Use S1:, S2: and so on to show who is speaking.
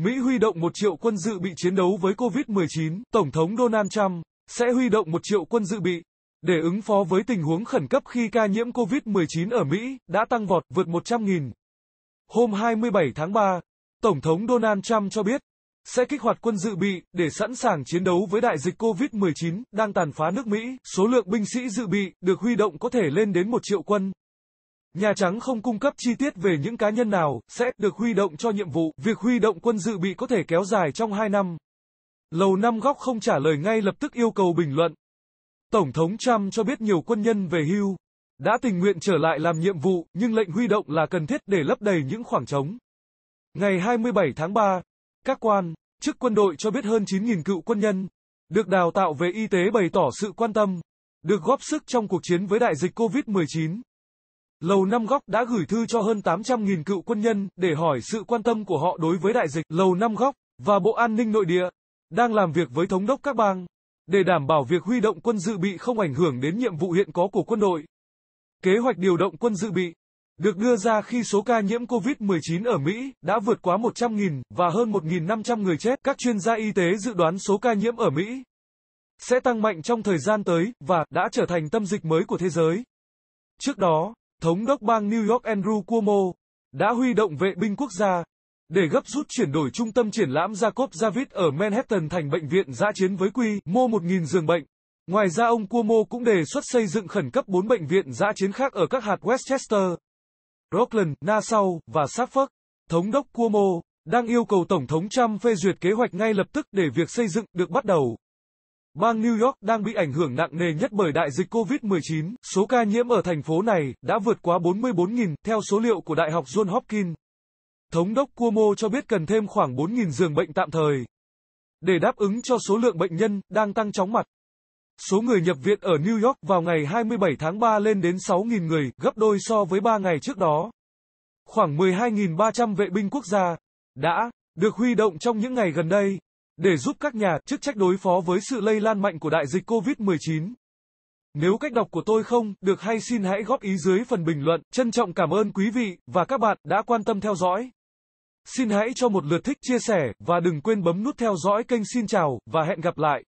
S1: Mỹ huy động 1 triệu quân dự bị chiến đấu với COVID-19, Tổng thống Donald Trump sẽ huy động 1 triệu quân dự bị để ứng phó với tình huống khẩn cấp khi ca nhiễm COVID-19 ở Mỹ đã tăng vọt vượt 100.000. Hôm 27 tháng 3, Tổng thống Donald Trump cho biết sẽ kích hoạt quân dự bị để sẵn sàng chiến đấu với đại dịch COVID-19 đang tàn phá nước Mỹ. Số lượng binh sĩ dự bị được huy động có thể lên đến 1 triệu quân. Nhà Trắng không cung cấp chi tiết về những cá nhân nào sẽ được huy động cho nhiệm vụ. Việc huy động quân dự bị có thể kéo dài trong 2 năm. Lầu năm góc không trả lời ngay lập tức yêu cầu bình luận. Tổng thống Trump cho biết nhiều quân nhân về hưu đã tình nguyện trở lại làm nhiệm vụ, nhưng lệnh huy động là cần thiết để lấp đầy những khoảng trống. Ngày 27 tháng 3, các quan, chức quân đội cho biết hơn 9.000 cựu quân nhân được đào tạo về y tế bày tỏ sự quan tâm, được góp sức trong cuộc chiến với đại dịch COVID-19. Lầu Năm Góc đã gửi thư cho hơn 800.000 cựu quân nhân để hỏi sự quan tâm của họ đối với đại dịch. Lầu Năm Góc và Bộ An ninh Nội địa đang làm việc với thống đốc các bang để đảm bảo việc huy động quân dự bị không ảnh hưởng đến nhiệm vụ hiện có của quân đội. Kế hoạch điều động quân dự bị được đưa ra khi số ca nhiễm COVID-19 ở Mỹ đã vượt quá 100.000 và hơn 1.500 người chết. Các chuyên gia y tế dự đoán số ca nhiễm ở Mỹ sẽ tăng mạnh trong thời gian tới và đã trở thành tâm dịch mới của thế giới. Trước đó, thống đốc bang New York Andrew Cuomo, đã huy động vệ binh quốc gia, để gấp rút chuyển đổi trung tâm triển lãm Jacob Javits ở Manhattan thành bệnh viện giã chiến với quy mô 1.000 giường bệnh. Ngoài ra ông Cuomo cũng đề xuất xây dựng khẩn cấp 4 bệnh viện giã chiến khác ở các hạt Westchester, Brooklyn, Nassau và Suffolk. Thống đốc Cuomo đang yêu cầu Tổng thống Trump phê duyệt kế hoạch ngay lập tức để việc xây dựng được bắt đầu. Bang New York đang bị ảnh hưởng nặng nề nhất bởi đại dịch COVID-19. Số ca nhiễm ở thành phố này đã vượt quá 44.000, theo số liệu của Đại học John Hopkins. Thống đốc Cuomo cho biết cần thêm khoảng 4.000 giường bệnh tạm thời để đáp ứng cho số lượng bệnh nhân đang tăng chóng mặt. Số người nhập viện ở New York vào ngày 27 tháng 3 lên đến 6.000 người, gấp đôi so với 3 ngày trước đó. Khoảng 12.300 vệ binh quốc gia đã được huy động trong những ngày gần đây để giúp các nhà chức trách đối phó với sự lây lan mạnh của đại dịch COVID-19. Nếu cách đọc của tôi không được hay xin hãy góp ý dưới phần bình luận. Trân trọng cảm ơn quý vị và các bạn đã quan tâm theo dõi. Xin hãy cho một lượt thích, chia sẻ và đừng quên bấm nút theo dõi kênh. Xin chào và hẹn gặp lại.